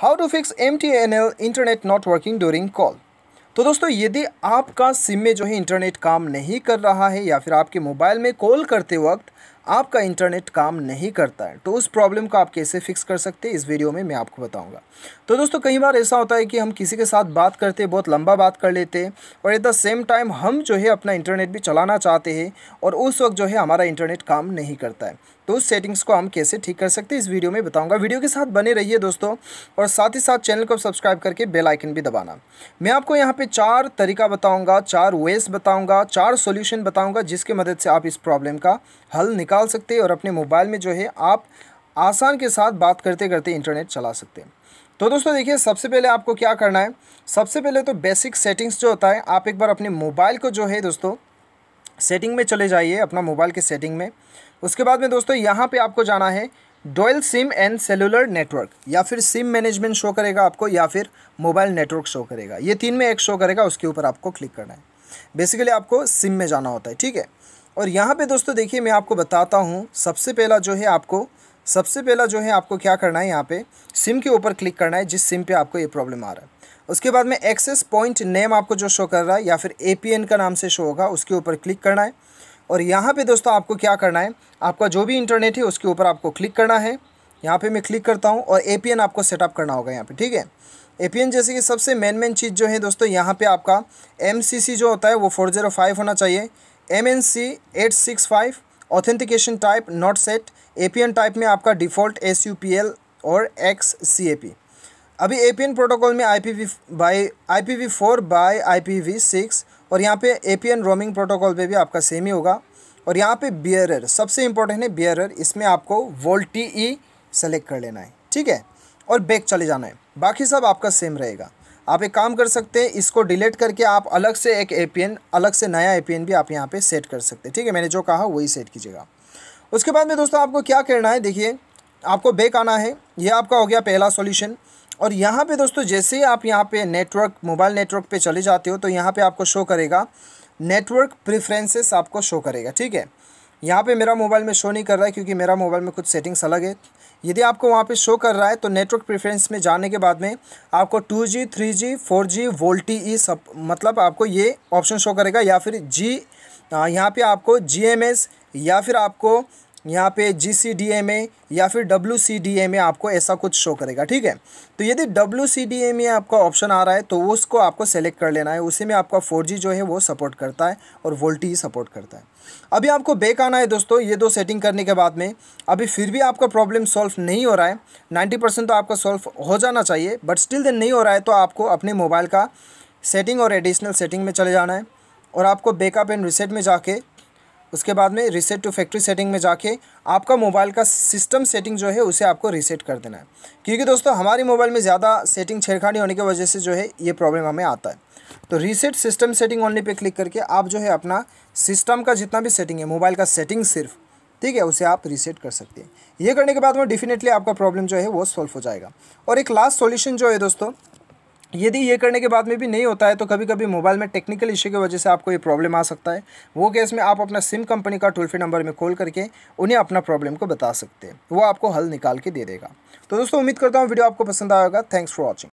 how to fix M T N L internet not working during call तो दोस्तों यदि आपका सिम में जो है इंटरनेट काम नहीं कर रहा है या फिर आपके मोबाइल में कॉल करते वक्त आपका इंटरनेट काम नहीं करता है तो उस प्रॉब्लम को आप कैसे फिक्स कर सकते हैं इस वीडियो में मैं आपको बताऊंगा तो दोस्तों कई बार ऐसा होता है कि हम किसी के साथ बात करते हैं बहुत लंबा बात कर लेते हैं और एट द सेम टाइम हम जो है अपना इंटरनेट भी चलाना चाहते हैं और उस वक्त जो है हमारा इंटरनेट काम नहीं करता है तो उस सेटिंग्स को हम कैसे ठीक कर सकते हैं इस वीडियो में बताऊँगा वीडियो के साथ बने रहिए दोस्तों और साथ ही साथ चैनल को सब्सक्राइब करके बेलाइकन भी दबाना मैं आपको यहाँ पर चार तरीका बताऊँगा चार वेस बताऊँगा चार सोल्यूशन बताऊँगा जिसके मदद से आप इस प्रॉब्लम का हल निकाल निकाल सकते हैं और अपने मोबाइल में जो है आप आसान के साथ बात करते करते इंटरनेट चला सकते हैं तो दोस्तों देखिए सबसे पहले आपको क्या करना है सबसे पहले तो बेसिक सेटिंग्स जो होता है आप एक बार अपने मोबाइल को जो है दोस्तों सेटिंग में चले जाइए अपना मोबाइल के सेटिंग में उसके बाद में दोस्तों यहाँ पे आपको जाना है dual sim and cellular network या फिर सिम मैनेजमेंट शो करेगा आपको या फिर मोबाइल नेटवर्क शो करेगा ये तीन में एक शो करेगा उसके ऊपर आपको क्लिक करना है बेसिकली आपको सिम में जाना होता है ठीक है और यहाँ पे दोस्तों देखिए मैं आपको बताता हूँ सबसे पहला जो है आपको सबसे पहला जो है आपको क्या करना है यहाँ पे सिम के ऊपर क्लिक करना है जिस सिम पे आपको ये प्रॉब्लम आ रहा है उसके बाद में एक्सेस पॉइंट नेम आपको जो शो कर रहा है या फिर ए का नाम से शो होगा उसके ऊपर क्लिक करना है और यहाँ पर दोस्तों आपको क्या करना है आपका जो भी इंटरनेट है उसके ऊपर आपको क्लिक करना है यहाँ पर मैं क्लिक करता हूँ और ए आपको सेटअप करना होगा यहाँ पर ठीक है ए जैसे कि सबसे मेन मेन चीज़ जो है दोस्तों यहाँ पे आपका एम जो होता है वो फोर जीरो फाइव होना चाहिए M N C eight six five authentication type not set N type में आपका default S U P L और एक्स सी ए पी अभी एन प्रोटोकॉल में I P V by I P V four by I P V six और यहाँ पे N roaming protocol पे भी आपका सेम ही होगा और यहाँ पे बियरर सबसे इंपॉर्टेंट है बियरर इसमें आपको वोल्टी ई सेलेक्ट कर लेना है ठीक है और बैक चले जाना है बाकी सब आपका सेम रहेगा आप एक काम कर सकते हैं इसको डिलीट करके आप अलग से एक एपीएन अलग से नया एपीएन भी आप यहाँ पे सेट कर सकते हैं ठीक है मैंने जो कहा वही सेट कीजिएगा उसके बाद में दोस्तों आपको क्या करना है देखिए आपको बेक आना है ये आपका हो गया पहला सॉल्यूशन और यहाँ पे दोस्तों जैसे ही आप यहाँ पे नेटवर्क मोबाइल नेटवर्क पे चले जाते हो तो यहाँ पे आपको शो करेगा नेटवर्क प्रेफरेंसेस आपको शो करेगा ठीक है यहाँ पे मेरा मोबाइल में शो नहीं कर रहा है क्योंकि मेरा मोबाइल में कुछ सेटिंग्स अलग है यदि आपको वहाँ पे शो कर रहा है तो नेटवर्क प्रेफरेंस में जाने के बाद में आपको 2G, 3G, 4G, वोल्टी ई सब मतलब आपको ये ऑप्शन शो करेगा या फिर जी यहाँ पे आपको जी या फिर आपको यहाँ पे जी सी डी एम ए या फिर W C D M A आपको ऐसा कुछ शो करेगा ठीक है तो यदि W C D M A आपका ऑप्शन आ रहा है तो उसको आपको सेलेक्ट कर लेना है उसी में आपका फोर जी जो है वो सपोर्ट करता है और वोल्टी ही सपोर्ट करता है अभी आपको बैक आना है दोस्तों ये दो सेटिंग करने के बाद में अभी फिर भी आपका प्रॉब्लम सॉल्व नहीं हो रहा है नाइन्टी परसेंट तो आपका सॉल्व हो जाना चाहिए बट स्टिल दिन नहीं हो रहा है तो आपको अपने मोबाइल का सेटिंग और एडिशनल सेटिंग में चले जाना है और आपको बैकअप एंड रिसेट में जाके उसके बाद में रीसेट टू फैक्ट्री सेटिंग में जाके आपका मोबाइल का सिस्टम सेटिंग जो है उसे आपको रीसेट कर देना है क्योंकि दोस्तों हमारे मोबाइल में ज़्यादा सेटिंग छेड़खानी होने की वजह से जो है ये प्रॉब्लम हमें आता है तो रीसेट सिस्टम सेटिंग ओनली पे क्लिक करके आप जो है अपना सिस्टम का जितना भी सेटिंग है मोबाइल का सेटिंग सिर्फ ठीक है उसे आप रीसेट कर सकते हैं ये करने के बाद में डेफिनेटली आपका प्रॉब्लम जो है वो सॉल्व हो जाएगा और एक लास्ट सॉल्यूशन जो है दोस्तों यदि ये करने के बाद में भी नहीं होता है तो कभी कभी मोबाइल में टेक्निकल इश्यू की वजह से आपको ये प्रॉब्लम आ सकता है वो केस में आप अपना सिम कंपनी का टोल फ्री नंबर में कॉल करके उन्हें अपना प्रॉब्लम को बता सकते हैं वो आपको हल निकाल के दे देगा तो दोस्तों उम्मीद करता हूँ वीडियो आपको पसंद आएगा थैंक्स फॉर वॉचिंग